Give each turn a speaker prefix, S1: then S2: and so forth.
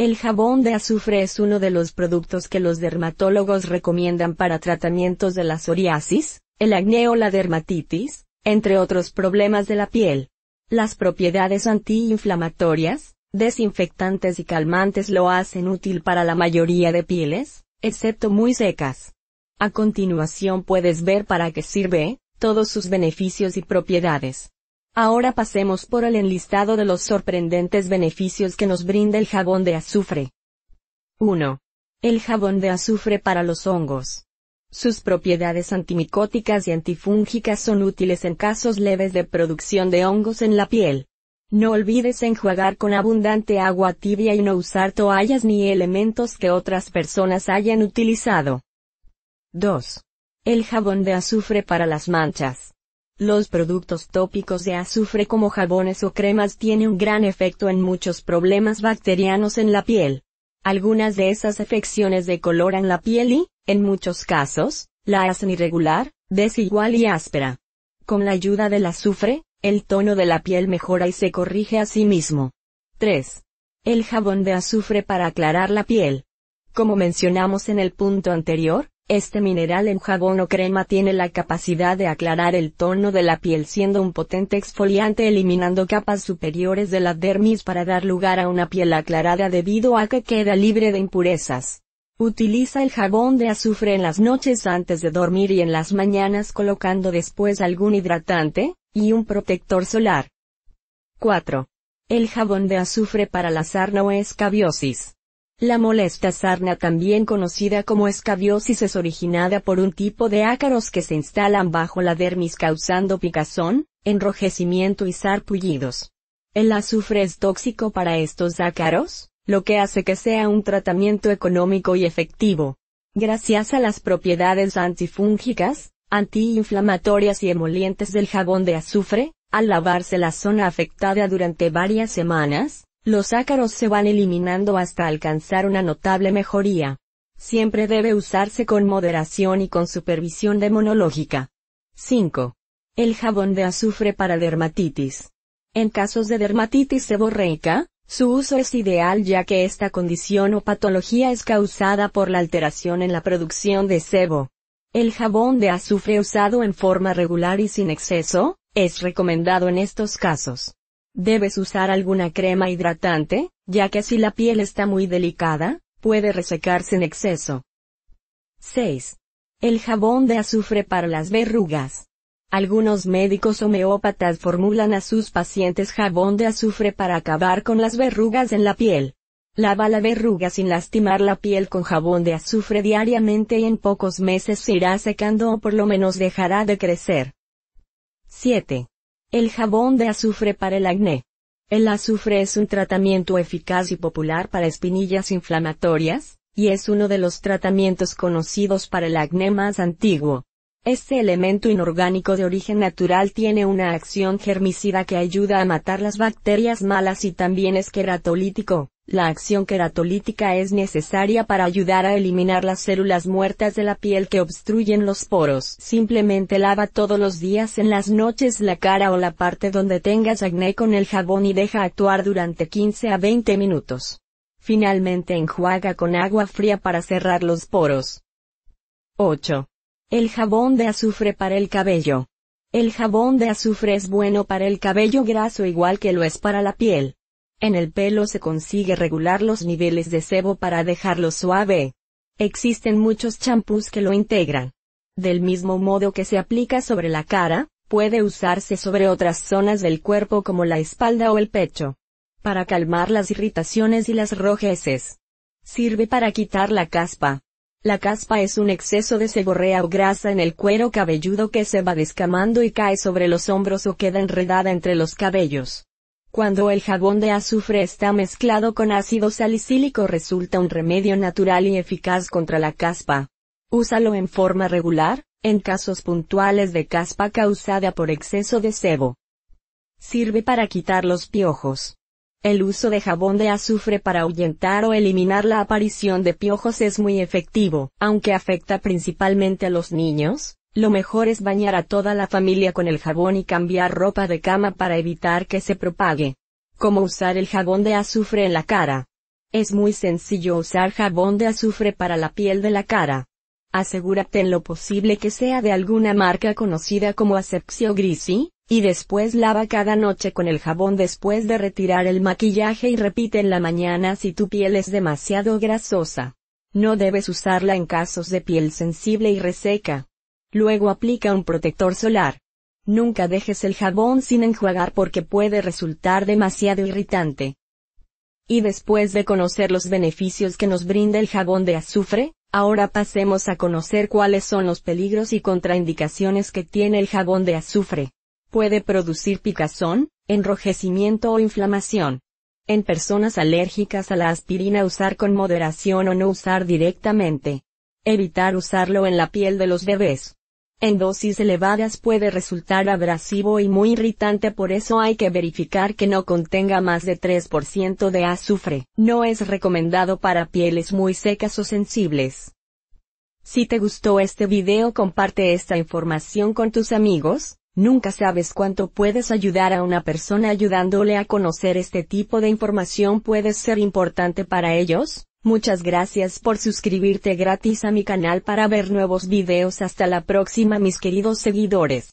S1: El jabón de azufre es uno de los productos que los dermatólogos recomiendan para tratamientos de la psoriasis, el acné o la dermatitis, entre otros problemas de la piel. Las propiedades antiinflamatorias, desinfectantes y calmantes lo hacen útil para la mayoría de pieles, excepto muy secas. A continuación puedes ver para qué sirve, todos sus beneficios y propiedades. Ahora pasemos por el enlistado de los sorprendentes beneficios que nos brinda el jabón de azufre. 1. El jabón de azufre para los hongos. Sus propiedades antimicóticas y antifúngicas son útiles en casos leves de producción de hongos en la piel. No olvides enjuagar con abundante agua tibia y no usar toallas ni elementos que otras personas hayan utilizado. 2. El jabón de azufre para las manchas. Los productos tópicos de azufre como jabones o cremas tienen un gran efecto en muchos problemas bacterianos en la piel. Algunas de esas afecciones decoloran la piel y, en muchos casos, la hacen irregular, desigual y áspera. Con la ayuda del azufre, el tono de la piel mejora y se corrige a sí mismo. 3. El jabón de azufre para aclarar la piel. Como mencionamos en el punto anterior, este mineral en jabón o crema tiene la capacidad de aclarar el tono de la piel siendo un potente exfoliante eliminando capas superiores de la dermis para dar lugar a una piel aclarada debido a que queda libre de impurezas. Utiliza el jabón de azufre en las noches antes de dormir y en las mañanas colocando después algún hidratante, y un protector solar. 4. El jabón de azufre para la sarna es escabiosis. La molesta sarna también conocida como escabiosis es originada por un tipo de ácaros que se instalan bajo la dermis causando picazón, enrojecimiento y sarpullidos. El azufre es tóxico para estos ácaros, lo que hace que sea un tratamiento económico y efectivo. Gracias a las propiedades antifúngicas, antiinflamatorias y emolientes del jabón de azufre, al lavarse la zona afectada durante varias semanas, los ácaros se van eliminando hasta alcanzar una notable mejoría. Siempre debe usarse con moderación y con supervisión demonológica. 5. El jabón de azufre para dermatitis. En casos de dermatitis seborreica, su uso es ideal ya que esta condición o patología es causada por la alteración en la producción de sebo. El jabón de azufre usado en forma regular y sin exceso, es recomendado en estos casos. Debes usar alguna crema hidratante, ya que si la piel está muy delicada, puede resecarse en exceso. 6. El jabón de azufre para las verrugas. Algunos médicos homeópatas formulan a sus pacientes jabón de azufre para acabar con las verrugas en la piel. Lava la verruga sin lastimar la piel con jabón de azufre diariamente y en pocos meses se irá secando o por lo menos dejará de crecer. 7. El jabón de azufre para el acné. El azufre es un tratamiento eficaz y popular para espinillas inflamatorias, y es uno de los tratamientos conocidos para el acné más antiguo. Este elemento inorgánico de origen natural tiene una acción germicida que ayuda a matar las bacterias malas y también es queratolítico. La acción queratolítica es necesaria para ayudar a eliminar las células muertas de la piel que obstruyen los poros. Simplemente lava todos los días en las noches la cara o la parte donde tengas acné con el jabón y deja actuar durante 15 a 20 minutos. Finalmente enjuaga con agua fría para cerrar los poros. 8. El jabón de azufre para el cabello. El jabón de azufre es bueno para el cabello graso igual que lo es para la piel en el pelo se consigue regular los niveles de sebo para dejarlo suave. Existen muchos champús que lo integran. Del mismo modo que se aplica sobre la cara, puede usarse sobre otras zonas del cuerpo como la espalda o el pecho. Para calmar las irritaciones y las rojeces. Sirve para quitar la caspa. La caspa es un exceso de seborrea o grasa en el cuero cabelludo que se va descamando y cae sobre los hombros o queda enredada entre los cabellos. Cuando el jabón de azufre está mezclado con ácido salicílico resulta un remedio natural y eficaz contra la caspa. Úsalo en forma regular, en casos puntuales de caspa causada por exceso de sebo. Sirve para quitar los piojos. El uso de jabón de azufre para ahuyentar o eliminar la aparición de piojos es muy efectivo, aunque afecta principalmente a los niños, lo mejor es bañar a toda la familia con el jabón y cambiar ropa de cama para evitar que se propague. ¿Cómo usar el jabón de azufre en la cara? Es muy sencillo usar jabón de azufre para la piel de la cara. Asegúrate en lo posible que sea de alguna marca conocida como Asepsio Grisi, y después lava cada noche con el jabón después de retirar el maquillaje y repite en la mañana si tu piel es demasiado grasosa. No debes usarla en casos de piel sensible y reseca. Luego aplica un protector solar. Nunca dejes el jabón sin enjuagar porque puede resultar demasiado irritante. Y después de conocer los beneficios que nos brinda el jabón de azufre, ahora pasemos a conocer cuáles son los peligros y contraindicaciones que tiene el jabón de azufre. Puede producir picazón, enrojecimiento o inflamación. En personas alérgicas a la aspirina usar con moderación o no usar directamente. Evitar usarlo en la piel de los bebés. En dosis elevadas puede resultar abrasivo y muy irritante por eso hay que verificar que no contenga más de 3% de azufre. No es recomendado para pieles muy secas o sensibles. Si te gustó este video comparte esta información con tus amigos, nunca sabes cuánto puedes ayudar a una persona ayudándole a conocer este tipo de información puede ser importante para ellos. Muchas gracias por suscribirte gratis a mi canal para ver nuevos videos. Hasta la próxima mis queridos seguidores.